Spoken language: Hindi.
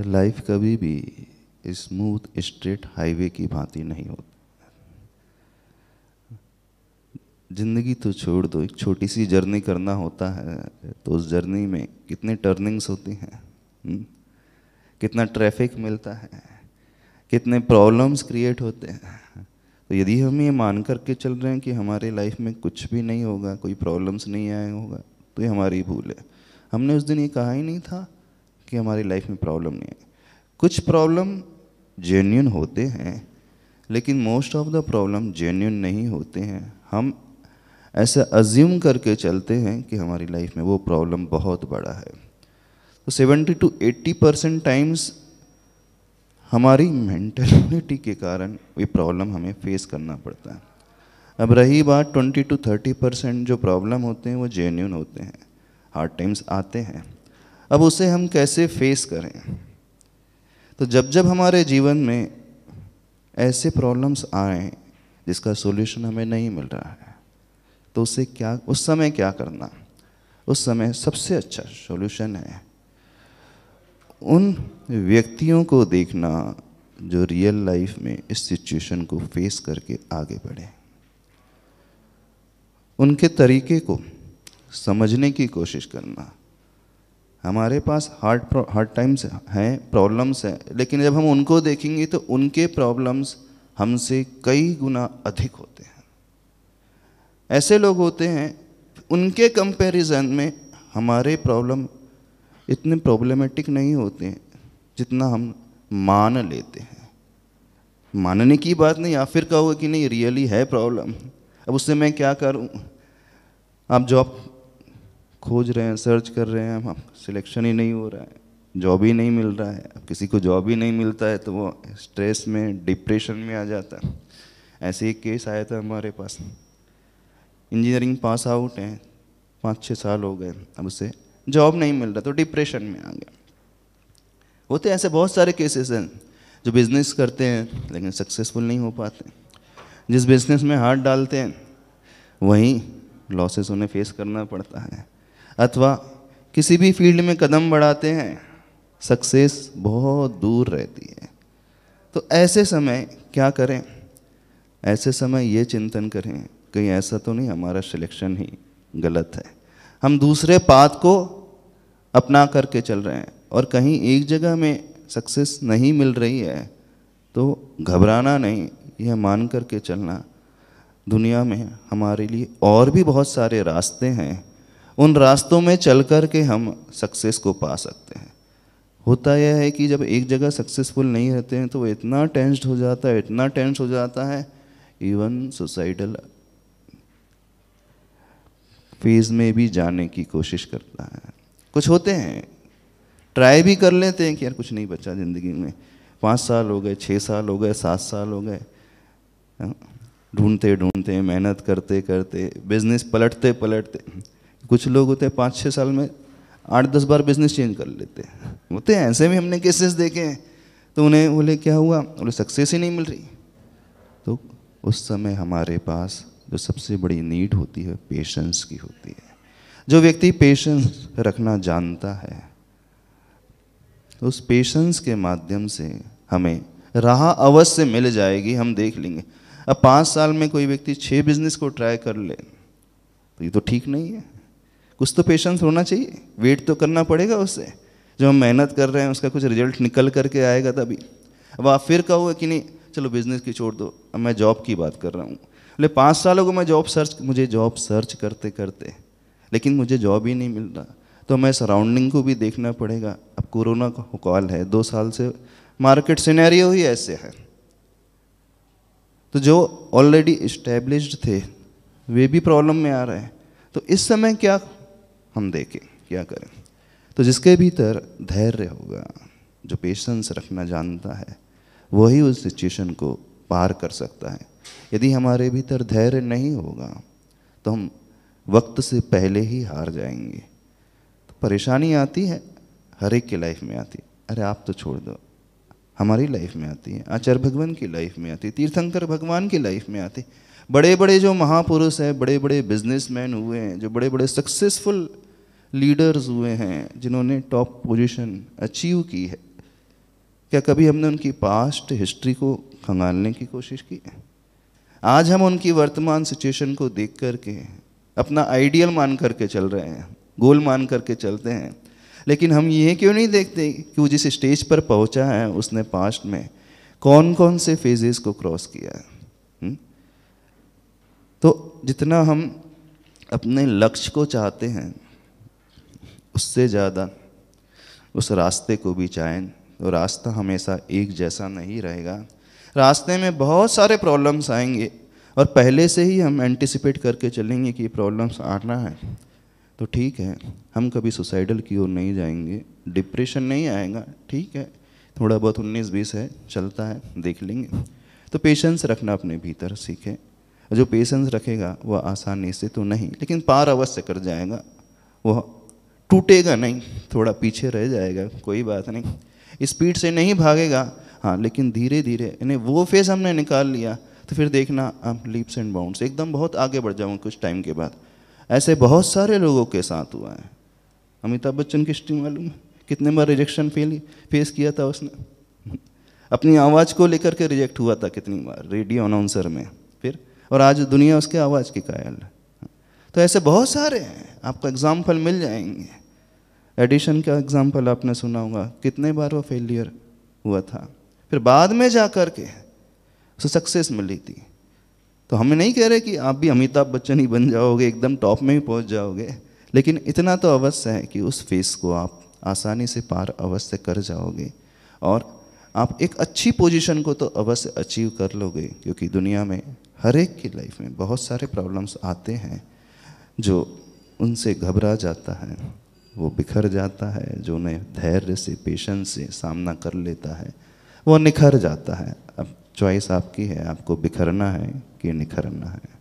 लाइफ कभी भी स्मूथ स्ट्रेट हाईवे की भांति नहीं होती ज़िंदगी तो छोड़ दो एक छोटी सी जर्नी करना होता है तो उस जर्नी में कितने टर्निंग्स होती हैं हम्म? कितना ट्रैफिक मिलता है कितने प्रॉब्लम्स क्रिएट होते हैं तो यदि हम ये मान करके चल रहे हैं कि हमारे लाइफ में कुछ भी नहीं होगा कोई प्रॉब्लम्स नहीं आए होगा तो ये हमारी भूल है हमने उस दिन ये कहा ही नहीं था कि हमारी लाइफ में प्रॉब्लम नहीं है कुछ प्रॉब्लम जेन्यून होते हैं लेकिन most of the problem genuine नहीं होते हैं हम ऐसा अज्यूम करके चलते हैं कि हमारी लाइफ में वो प्रॉब्लम बहुत बड़ा है तो seventy two eighty percent times हमारी मेंटेलिटी के कारण ये प्रॉब्लम हमें फेस करना पड़ता है अब रही बात ट्वेंटी टू थर्टी परसेंट जो प्रॉब्लम होते हैं वो जेन्यून होते हैं हार्ड टाइम्स आते हैं अब उसे हम कैसे फेस करें तो जब जब हमारे जीवन में ऐसे प्रॉब्लम्स आए जिसका सॉल्यूशन हमें नहीं मिल रहा है तो उसे क्या उस समय क्या करना उस समय सबसे अच्छा सॉल्यूशन है उन व्यक्तियों को देखना जो रियल लाइफ में इस सिचुएशन को फेस करके आगे बढ़े उनके तरीके को समझने की कोशिश करना हमारे पास हार्ड हार्ड टाइम्स हैं प्रॉब्लम्स हैं लेकिन जब हम उनको देखेंगे तो उनके प्रॉब्लम्स हमसे कई गुना अधिक होते हैं ऐसे लोग होते हैं उनके कंपैरिजन में हमारे प्रॉब्लम इतने प्रॉब्लमेटिक नहीं होते हैं जितना हम मान लेते हैं मानने की बात नहीं या फिर कहोगे कि नहीं रियली है प्रॉब्लम अब उससे मैं क्या करूं आप जॉब खोज रहे हैं सर्च कर रहे हैं हम सिलेक्शन ही नहीं हो रहा है जॉब ही नहीं मिल रहा है अब किसी को जॉब ही नहीं मिलता है तो वो स्ट्रेस में डिप्रेशन में आ जाता है ऐसे एक केस आया था हमारे पास इंजीनियरिंग पास आउट हैं पाँच छः साल हो गए अब उसे जॉब नहीं मिल रहा तो डिप्रेशन में आ गया होते ऐसे बहुत सारे केसेस हैं जो बिज़नेस करते हैं लेकिन सक्सेसफुल नहीं हो पाते जिस बिज़नेस में हाथ डालते हैं वहीं लॉसेस उन्हें फेस करना पड़ता है अथवा किसी भी फील्ड में कदम बढ़ाते हैं सक्सेस बहुत दूर रहती है तो ऐसे समय क्या करें ऐसे समय ये चिंतन करें कहीं ऐसा तो नहीं हमारा सिलेक्शन ही गलत है हम दूसरे पात को अपना करके चल रहे हैं और कहीं एक जगह में सक्सेस नहीं मिल रही है तो घबराना नहीं यह मान करके चलना दुनिया में हमारे लिए और भी बहुत सारे रास्ते हैं उन रास्तों में चल कर के हम सक्सेस को पा सकते हैं होता यह है कि जब एक जगह सक्सेसफुल नहीं रहते हैं तो वो इतना टेंस्ड हो जाता है इतना टेंस हो जाता है इवन सुसाइडल फेज में भी जाने की कोशिश करता है कुछ होते हैं ट्राई भी कर लेते हैं कि यार कुछ नहीं बचा ज़िंदगी में पाँच साल हो गए छः साल हो गए सात साल हो गए हाँ, ढूंढते ढूंढते मेहनत करते करते बिजनेस पलटते पलटते कुछ लोग होते हैं पाँच छः साल में आठ दस बार बिजनेस चेंज कर लेते हैं होते हैं ऐसे भी हमने केसेस देखे हैं तो उन्हें बोले क्या हुआ बोले सक्सेस ही नहीं मिल रही तो उस समय हमारे पास जो सबसे बड़ी नीड होती है पेशेंस की होती है जो व्यक्ति पेशेंस रखना जानता है तो उस पेशेंस के माध्यम से हमें राह अवश्य मिल जाएगी हम देख लेंगे अब पाँच साल में कोई व्यक्ति छः बिजनेस को ट्राई कर ले तो ये तो ठीक नहीं है कुछ तो पेशेंस होना चाहिए वेट तो करना पड़ेगा उससे जो हम मेहनत कर रहे हैं उसका कुछ रिजल्ट निकल करके आएगा तभी अब आप फिर कहोगे कि नहीं चलो बिज़नेस की छोड़ दो अब मैं जॉब की बात कर रहा हूँ बोले पाँच सालों को मैं जॉब सर्च मुझे जॉब सर्च करते करते लेकिन मुझे जॉब ही नहीं मिल रहा तो मैं सराउंडिंग को भी देखना पड़ेगा अब कोरोना का कॉल है दो साल से मार्केट सिनेरियो ही ऐसे है तो जो ऑलरेडी इस्टेब्लिश्ड थे वे भी प्रॉब्लम में आ रहे हैं तो इस समय क्या हम देखें क्या करें तो जिसके भीतर धैर्य होगा जो पेशेंस रखना जानता है वही उस सिचुएशन को पार कर सकता है यदि हमारे भीतर धैर्य नहीं होगा तो हम वक्त से पहले ही हार जाएंगे तो परेशानी आती है हर एक की लाइफ में आती है अरे आप तो छोड़ दो हमारी लाइफ में आती है आचार्य भगवान की लाइफ में आती है तीर्थंकर भगवान की लाइफ में आती बड़े बड़े जो महापुरुष हैं बड़े बड़े बिजनेसमैन हुए हैं जो बड़े बड़े सक्सेसफुल लीडर्स हुए हैं जिन्होंने टॉप पोजीशन अचीव की है क्या कभी हमने उनकी पास्ट हिस्ट्री को खंगालने की कोशिश की है आज हम उनकी वर्तमान सिचुएशन को देख करके अपना आइडियल मान करके चल रहे हैं गोल मान करके चलते हैं लेकिन हम ये क्यों नहीं देखते कि वो जिस स्टेज पर पहुंचा है उसने पास्ट में कौन कौन से फेजेस को क्रॉस किया है हम्म? तो जितना हम अपने लक्ष्य को चाहते हैं उससे ज़्यादा उस रास्ते को भी चाहें तो रास्ता हमेशा एक जैसा नहीं रहेगा रास्ते में बहुत सारे प्रॉब्लम्स आएंगे और पहले से ही हम एंटिसिपेट करके चलेंगे कि ये प्रॉब्लम्स आना है तो ठीक है हम कभी सुसाइडल की ओर नहीं जाएंगे डिप्रेशन नहीं आएगा ठीक है थोड़ा बहुत उन्नीस बीस है चलता है देख लेंगे तो पेशेंस रखना अपने भीतर सीखें जो पेशेंस रखेगा वह आसानी से तो नहीं लेकिन पार अवश्य कर जाएगा वह टूटेगा नहीं थोड़ा पीछे रह जाएगा कोई बात नहीं स्पीड से नहीं भागेगा हाँ लेकिन धीरे धीरे यानी वो फेज़ हमने निकाल लिया तो फिर देखना आप लीप्स एंड बाउंड्स एकदम बहुत आगे बढ़ जाऊँ कुछ टाइम के बाद ऐसे बहुत सारे लोगों के साथ हुआ है अमिताभ बच्चन की स्ट्री मालूम है कितने बार रिजेक्शन फेल फेस किया था उसने अपनी आवाज़ को लेकर के रिजेक्ट हुआ था कितनी बार रेडियो अनाउंसर में फिर और आज दुनिया उसके आवाज़ की कायल है तो ऐसे बहुत सारे हैं आपको एग्ज़ाम्पल मिल जाएंगे एडिशन का एग्जाम्पल आपने सुना होगा कितने बार वो फेलियर हुआ था फिर बाद में जा कर के उसे सक्सेस मिली थी तो हम नहीं कह रहे कि आप भी अमिताभ बच्चन ही बन जाओगे एकदम टॉप में ही पहुंच जाओगे लेकिन इतना तो अवश्य है कि उस फेस को आप आसानी से पार अवश्य कर जाओगे और आप एक अच्छी पोजीशन को तो अवश्य अचीव कर लोगे क्योंकि दुनिया में हर एक की लाइफ में बहुत सारे प्रॉब्लम्स आते हैं जो उनसे घबरा जाता है वो बिखर जाता है जो उन्हें धैर्य से पेशेंस से सामना कर लेता है वो निखर जाता है अब चॉइस आपकी है आपको बिखरना है कि निखरना है